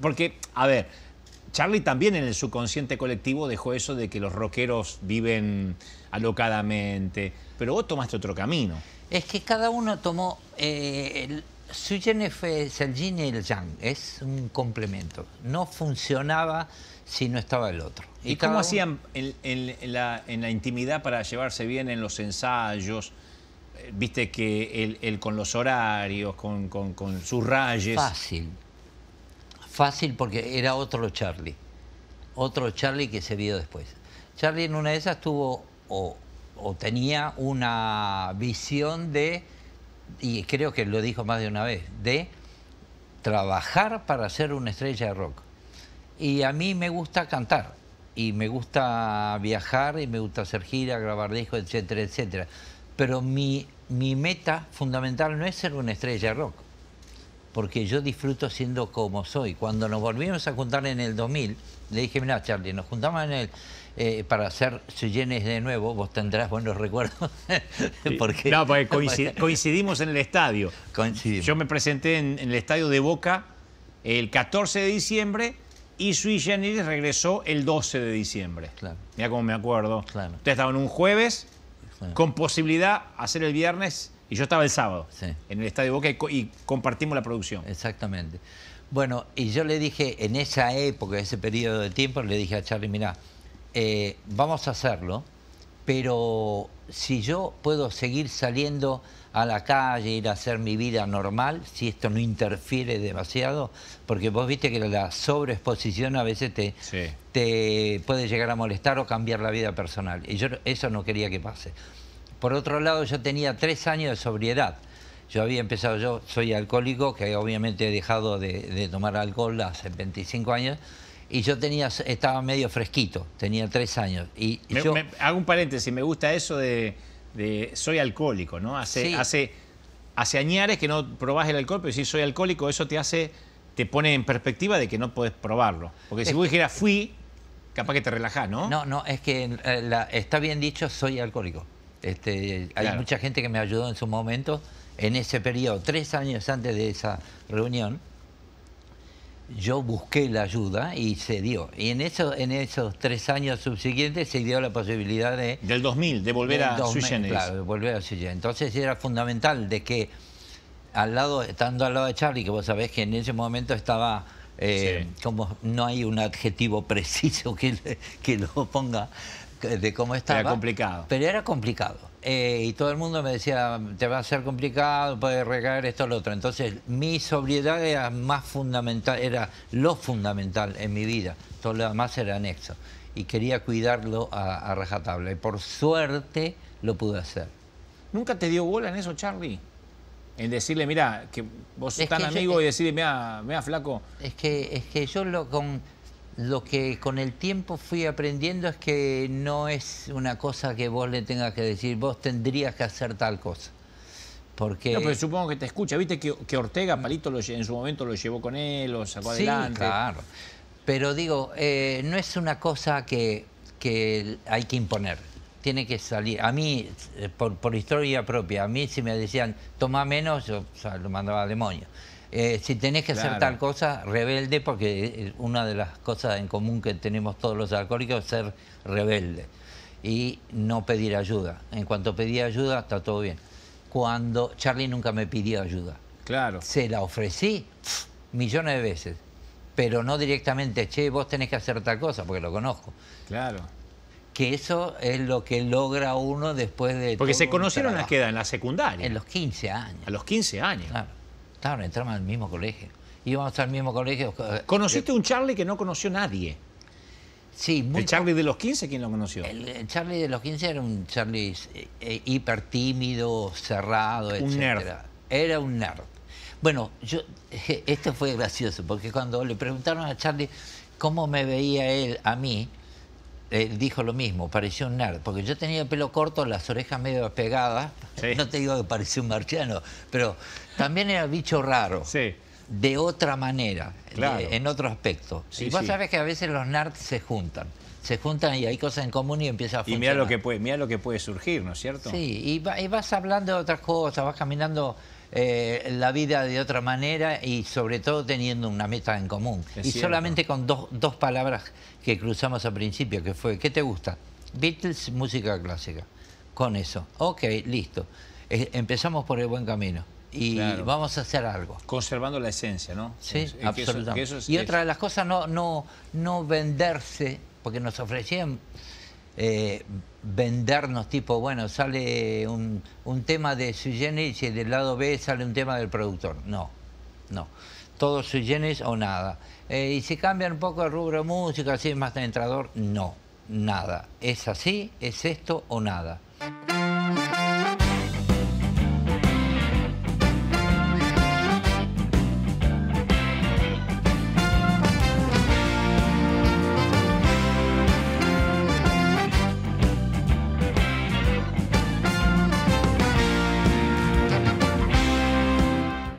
Porque, a ver, Charlie también en el subconsciente colectivo dejó eso de que los rockeros viven alocadamente, pero vos tomaste otro camino. Es que cada uno tomó... Su eh, el... fue el yin y el yang, es un complemento. No funcionaba si no estaba el otro. ¿Y, cómo hacían en, la, intimidad para llevarse bien en los ensayos? Eh, viste que él, con los horarios, con, sus rayes. Fácil fácil porque era otro Charlie, otro Charlie que se vio después. Charlie en una de esas tuvo o, tenía una visión de, y creo que lo dijo más de una vez, de trabajar para ser una estrella de rock. Y a mí me gusta cantar, y me gusta viajar, y me gusta hacer gira, grabar discos, etcétera, etcétera. Pero mi meta fundamental no es ser una estrella de rock porque yo disfruto siendo como soy. Cuando nos volvimos a juntar en el 2000, le dije, mira Charlie, nos juntamos en el, eh, para hacer llenes de nuevo, vos tendrás buenos recuerdos. porque, no, porque coincidimos en el estadio. Coincidimos. Yo me presenté en, el estadio de Boca el 14 de diciembre y Sui Generis regresó el 12 de diciembre. Claro. Mira cómo me acuerdo. Claro. Ustedes estaban un jueves, con posibilidad hacer el viernes y yo estaba el sábado en el Estadio Boca y, compartimos la producción. Exactamente. Bueno, y yo le dije en esa época, ese periodo de tiempo, le dije a Charlie, mira, eh, vamos a hacerlo, pero si yo puedo seguir saliendo a la calle, ir a hacer mi vida normal, si esto no interfiere demasiado, porque vos viste que la sobreexposición a veces te, te puede llegar a molestar o cambiar la vida personal. Y yo eso no quería que pase. Por otro lado, yo tenía tres años de sobriedad. Yo había empezado, yo soy alcohólico, que obviamente he dejado de, tomar alcohol hace 25 años, y yo tenía, estaba medio fresquito, tenía tres años. hago un paréntesis, me gusta eso de, soy alcohólico, ¿no? Hace, hace, hace añares que no probás el alcohol, pero si soy alcohólico, eso te hace, te pone en perspectiva de que no puedes probarlo. Porque si vos dijeras fui, capaz que te relajás, ¿no? No, no, es que eh, está bien dicho, soy alcohólico. Este, hay mucha gente que me ayudó en su momento, en ese periodo, tres años antes de esa reunión, yo busqué la ayuda y se dio. Y en, eso, en esos tres años subsiguientes se dio la posibilidad de... Del 2000, de volver a 2000, Claro, de volver a Entonces era fundamental de que, al lado, estando al lado de Charlie, que vos sabés que en ese momento estaba... Eh, como no hay un adjetivo preciso que, que lo ponga, de cómo estaba. Era complicado. Pero era complicado. Eh, y todo el mundo me decía, te va a ser complicado, puedes recaer esto o lo otro. Entonces, mi sobriedad era más fundamental, era lo fundamental en mi vida. Todo lo demás era anexo. Y quería cuidarlo a, rajatabla. Y por suerte lo pude hacer. ¿Nunca te dio bola en eso, Charlie? En decirle, mira, que vos sos tan amigo y decirle, mira, flaco. Es que, es que yo lo con lo que con el tiempo fui aprendiendo es que no es una cosa que vos le tengas que decir, vos tendrías que hacer tal cosa. Porque... No, pero supongo que te escucha. Viste que, Ortega, Palito, en su momento lo llevó con él, lo sacó sí, adelante. claro. Pero digo, eh, no es una cosa que, que hay que imponer tiene que salir. A mí, eh, por, por, historia propia, a mí si me decían, toma menos, yo lo mandaba al demonio. Eh, si tenés que hacer tal cosa, rebelde, porque eh, una de las cosas en común que tenemos todos los alcohólicos es ser rebelde y no pedir ayuda. En cuanto pedí ayuda, está todo bien. Cuando Charlie nunca me pidió ayuda. Claro. Se la ofrecí millones de veces, pero no directamente, che, vos tenés que hacer tal cosa, porque lo conozco. Claro que eso es lo que logra uno después de... Porque se conocieron las queda en la secundaria. En los 15 años. A los 15 años. Claro. Claro, entramos al mismo colegio. Íbamos al mismo colegio. Eh, ¿Conociste un Charlie que no conoció nadie? Sí, muy ¿El Charlie de los 15 quién lo conoció? El, Charlie de los 15 era un Charlie eh, eh, hiper tímido, cerrado, etc. Un nerd. Era un nerd. Bueno, yo, esto fue gracioso, porque cuando le preguntaron a Charlie cómo me veía él a mí, eh, dijo lo mismo, pareció un nerd, porque yo tenía el pelo corto, las orejas medio pegadas, no te digo que parecía un marciano, pero también era bicho raro. De otra manera, en otro aspecto. y vos sabés que a veces los nerds se juntan. Se juntan y hay cosas en común y empieza a funcionar. Y mira lo que puede, mira lo que puede surgir, ¿no es cierto? Sí, y, y vas hablando de otras cosas, vas caminando eh, la vida de otra manera y sobre todo teniendo una meta en común. y solamente con dos, palabras que cruzamos al principio, que fue, ¿qué te gusta? Beatles, música clásica. Con eso. Ok, listo. Eh, empezamos por el buen camino y vamos a hacer algo. Conservando la esencia, ¿no? Sí, absolutamente. y otra de las cosas, no, no, no venderse, porque nos ofrecían eh, vendernos tipo, bueno, sale un, un tema de su y del lado B sale un tema del productor. No, no. Todo su o nada. Eh, y si cambian un poco el rubro música, así es más entrador, no, nada. Es así, es esto o nada.